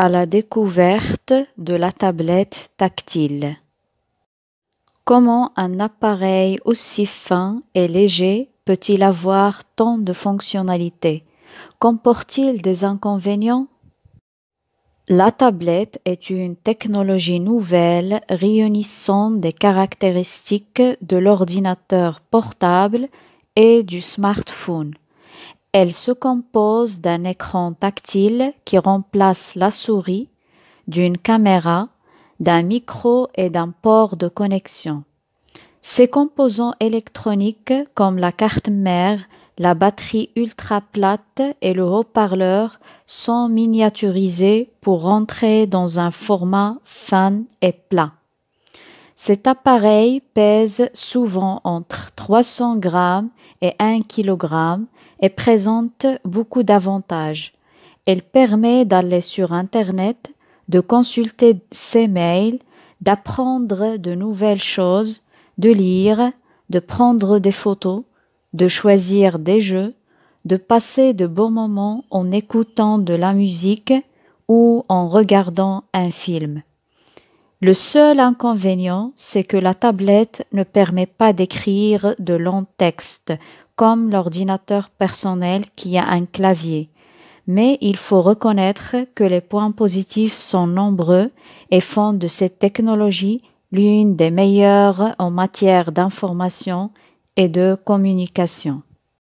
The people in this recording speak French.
à la découverte de la tablette tactile. Comment un appareil aussi fin et léger peut-il avoir tant de fonctionnalités Comporte-t-il des inconvénients La tablette est une technologie nouvelle réunissant des caractéristiques de l'ordinateur portable et du smartphone. Elle se compose d'un écran tactile qui remplace la souris, d'une caméra, d'un micro et d'un port de connexion. Ses composants électroniques comme la carte mère, la batterie ultra plate et le haut-parleur sont miniaturisés pour rentrer dans un format fin et plat. Cet appareil pèse souvent entre 300 grammes et 1 kg et présente beaucoup d'avantages. Elle permet d'aller sur Internet, de consulter ses mails, d'apprendre de nouvelles choses, de lire, de prendre des photos, de choisir des jeux, de passer de bons moments en écoutant de la musique ou en regardant un film. Le seul inconvénient, c'est que la tablette ne permet pas d'écrire de longs textes comme l'ordinateur personnel qui a un clavier. Mais il faut reconnaître que les points positifs sont nombreux et font de cette technologie l'une des meilleures en matière d'information et de communication.